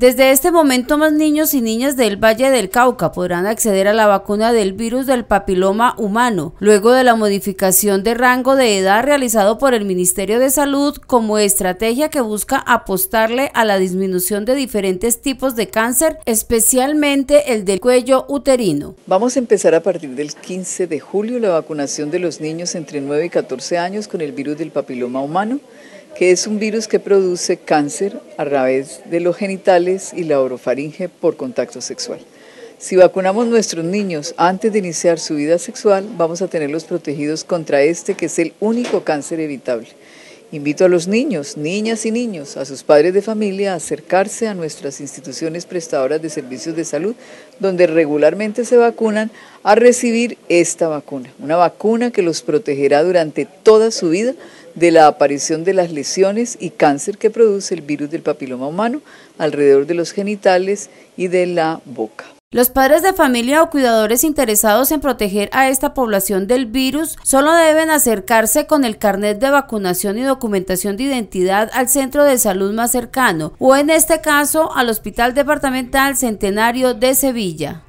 Desde este momento más niños y niñas del Valle del Cauca podrán acceder a la vacuna del virus del papiloma humano, luego de la modificación de rango de edad realizado por el Ministerio de Salud como estrategia que busca apostarle a la disminución de diferentes tipos de cáncer, especialmente el del cuello uterino. Vamos a empezar a partir del 15 de julio la vacunación de los niños entre 9 y 14 años con el virus del papiloma humano que es un virus que produce cáncer a través de los genitales y la orofaringe por contacto sexual. Si vacunamos nuestros niños antes de iniciar su vida sexual, vamos a tenerlos protegidos contra este que es el único cáncer evitable. Invito a los niños, niñas y niños, a sus padres de familia a acercarse a nuestras instituciones prestadoras de servicios de salud, donde regularmente se vacunan, a recibir esta vacuna, una vacuna que los protegerá durante toda su vida de la aparición de las lesiones y cáncer que produce el virus del papiloma humano alrededor de los genitales y de la boca. Los padres de familia o cuidadores interesados en proteger a esta población del virus solo deben acercarse con el carnet de vacunación y documentación de identidad al centro de salud más cercano o en este caso al Hospital Departamental Centenario de Sevilla.